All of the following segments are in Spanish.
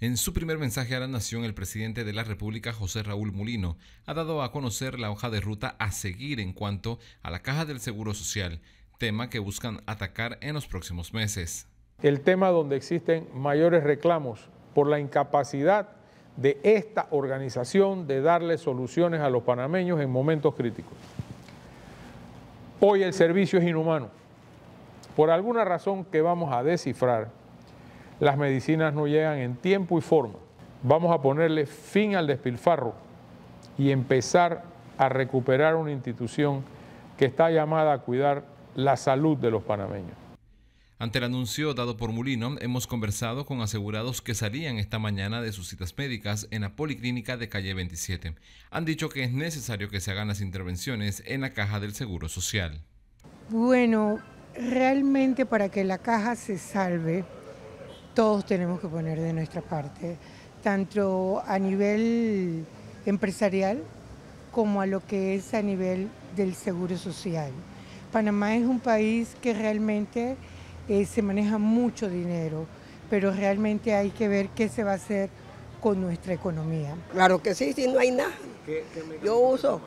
En su primer mensaje a la nación, el presidente de la República, José Raúl Mulino, ha dado a conocer la hoja de ruta a seguir en cuanto a la caja del Seguro Social, tema que buscan atacar en los próximos meses. El tema donde existen mayores reclamos por la incapacidad de esta organización de darle soluciones a los panameños en momentos críticos. Hoy el servicio es inhumano. Por alguna razón que vamos a descifrar, las medicinas no llegan en tiempo y forma. Vamos a ponerle fin al despilfarro y empezar a recuperar una institución que está llamada a cuidar la salud de los panameños. Ante el anuncio dado por Mulino, hemos conversado con asegurados que salían esta mañana de sus citas médicas en la Policlínica de Calle 27. Han dicho que es necesario que se hagan las intervenciones en la caja del Seguro Social. Bueno, realmente para que la caja se salve, todos tenemos que poner de nuestra parte, tanto a nivel empresarial como a lo que es a nivel del seguro social. Panamá es un país que realmente eh, se maneja mucho dinero, pero realmente hay que ver qué se va a hacer con nuestra economía. Claro que sí, si no hay nada. Yo uso.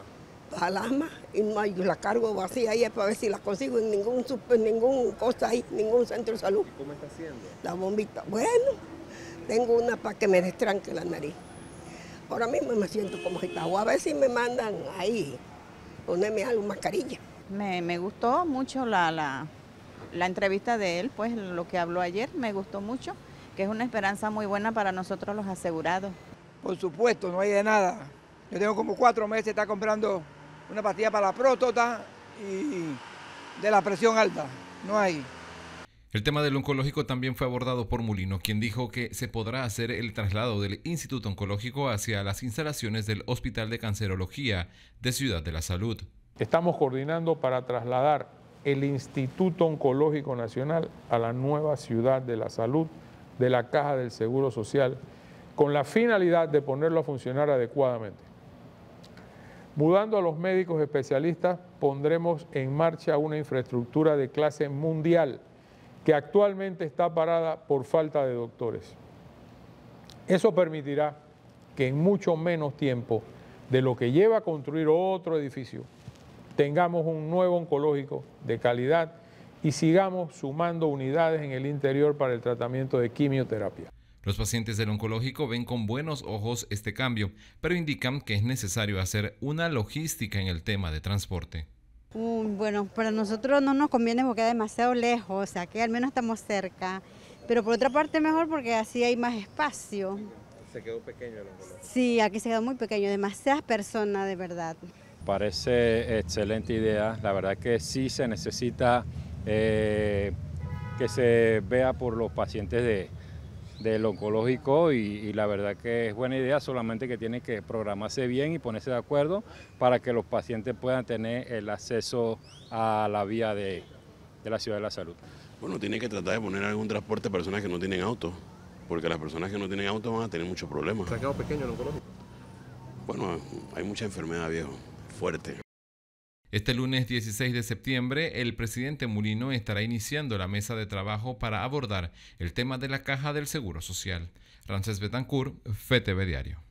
Palamas y no la cargo vacía ahí para ver si la consigo en ningún super, ningún cosa ahí, ningún centro de salud. ¿Cómo está haciendo? La bombita. Bueno, tengo una para que me destranque la nariz. Ahora mismo me siento como o A ver si me mandan ahí ponerme algo, mascarilla. Me, gustó mucho la, la, la entrevista de él, pues lo que habló ayer, me gustó mucho, que es una esperanza muy buena para nosotros los asegurados. Por supuesto, no hay de nada. Yo tengo como cuatro meses, está comprando una pastilla para la próstata y de la presión alta. No hay. El tema del oncológico también fue abordado por Mulino, quien dijo que se podrá hacer el traslado del Instituto Oncológico hacia las instalaciones del Hospital de Cancerología de Ciudad de la Salud. Estamos coordinando para trasladar el Instituto Oncológico Nacional a la nueva Ciudad de la Salud de la Caja del Seguro Social con la finalidad de ponerlo a funcionar adecuadamente. Mudando a los médicos especialistas, pondremos en marcha una infraestructura de clase mundial que actualmente está parada por falta de doctores. Eso permitirá que en mucho menos tiempo de lo que lleva a construir otro edificio, tengamos un nuevo oncológico de calidad y sigamos sumando unidades en el interior para el tratamiento de quimioterapia. Los pacientes del oncológico ven con buenos ojos este cambio, pero indican que es necesario hacer una logística en el tema de transporte. Mm, bueno, para nosotros no nos conviene porque es demasiado lejos, o sea que al menos estamos cerca. Pero por otra parte mejor porque así hay más espacio. Se quedó pequeño el oncológico. Sí, aquí se quedó muy pequeño, demasiadas personas de verdad. Parece excelente idea, la verdad que sí se necesita eh, que se vea por los pacientes de, del oncológico y, la verdad que es buena idea, solamente que tiene que programarse bien y ponerse de acuerdo para que los pacientes puedan tener el acceso a la vía de, la ciudad de la salud. Bueno, tiene que tratar de poner algún transporte a personas que no tienen auto, porque las personas que no tienen auto van a tener muchos problemas. ¿Se pequeño el oncológico? Bueno, hay mucha enfermedad viejo, fuerte. Este lunes 16 de septiembre, el presidente Mulino estará iniciando la mesa de trabajo para abordar el tema de la caja del Seguro Social. Rances Betancourt, FTV Diario.